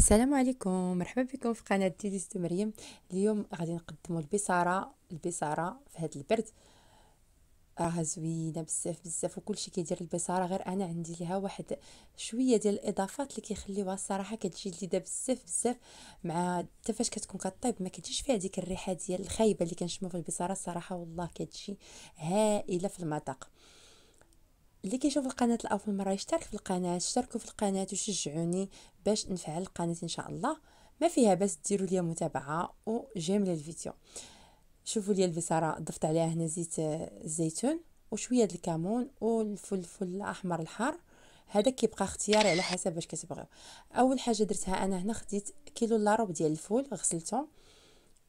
السلام عليكم مرحبا بكم في قناه ديليست مريم اليوم غادي نقدموا البصاره البصاره في هذا البرد راها زوينه بزاف بزاف وكلشي كيدير البصاره غير انا عندي ليها واحد شويه ديال الاضافات اللي كيخليوها الصراحه كتجي لذيذه بزاف بزاف مع حتى فاش كتكون كطيب ما كتجيش فيها ديك الريحه ديال الخايبه اللي كنشمو في البصاره الصراحه والله كتجي هائله في المذاق اللي كيشوف القناه لاول مره يشترك في القناه اشتركوا في القناه وشجعوني باش نفعل القناه ان شاء الله ما فيها بس ديروا لي متابعه وجيم الفيديو شوفوا لي البصاره ضفت عليها هنا زيت الزيتون وشويه د الكمون والفلفل الاحمر الحار هذا كيبقى اختياري على حسب باش كتبغيو اول حاجه درتها انا هنا خديت كيلو لا ربع ديال الفول غسلته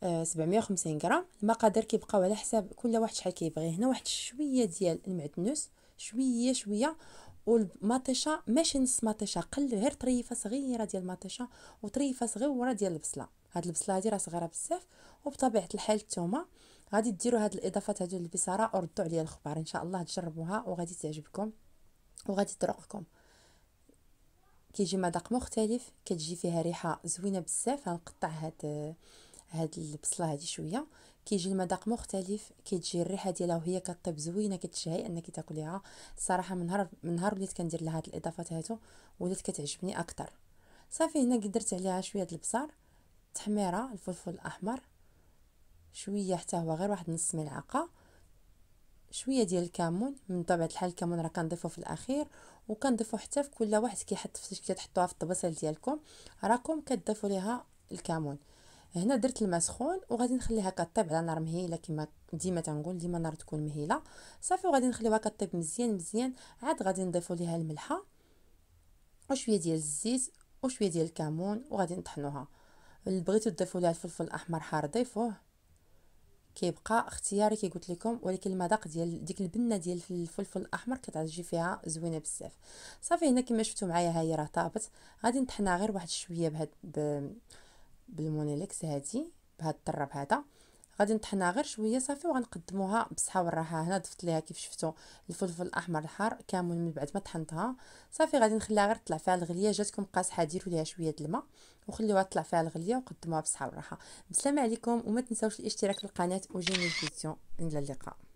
750 آه، غرام المقادير كيبقاو على حساب كل واحد شحال كيبغي هنا واحد شويه ديال المعدنوس شويه شويه والمطيشه ماشي نص مطيشه قل غير طريفه صغيره ديال المطيشه وطريفه صغيره ديال البصله هاد البصله هادي راه صغيره بزاف وبطبيعه الحال الثومه غادي ديروا هاد الاضافات هادو للبصاره وردوا عليا الخبار ان شاء الله تجربوها وغادي تعجبكم وغادي تروقكم كيجي مذاق مختلف كتجي فيها ريحه زوينه بزاف غنقطع هاد هاد البصله هادي شويه كيجي المذاق مختلف كتجي الريحه ديالها وهي كطيب زوينه كتشهي انك تاكليها الصراحه من نهار من نهار وليت كندير لها هاد الاضافات هادو ولات كتعجبني اكثر صافي هنا قدرت عليها شويه د البصل تحميره الفلفل الاحمر شويه حتى هو غير واحد نص ملعقه شويه ديال الكمون من طبيعه الحال الكمون راه كنضيفو في الاخير وكنضيفو حتى في كل واحد كيحط فاش كتحطوها في الطبسيل ديالكم راكم كتضيفوا ليها الكمون هنا درت الماء سخون وغادي نخليها كطيب على نار مهيله كما ديما تنقول ديما نار تكون مهيله صافي وغادي نخليوها كطيب مزيان مزيان عاد غادي نضيفوا ليها الملحه وشويه ديال الزيت وشويه ديال الكمون وغادي نطحنوها اللي بغيتو تضيفوا لها الفلفل الاحمر حار ضيفوه كيبقى اختياري كي قلت لكم ولكن المذاق ديال ديك البنه ديال الفلفل الاحمر كتعجي فيها زوينه بزاف صافي هنا كما شفتوا معايا هي راه طابت غادي نطحنها غير واحد شويه بهاد ب... بالمونيليكس هادي بهاد الطراب هذا غادي نطحنها غير شويه صافي وغنقدموها بالصحه والراحه هنا ضفت ليها كيف شفتوا الفلفل الاحمر الحار كامل من بعد ما طحنتها صافي غادي نخليها غير تطلع فيها الغليه جاتكم قاصحه ديروا ليها شويه الماء وخليوها تطلع فيها الغليه وقدموها بالصحه والراحه بالسلامه عليكم وما تنساوش الاشتراك في القناه وجيني الفيديو الى اللقاء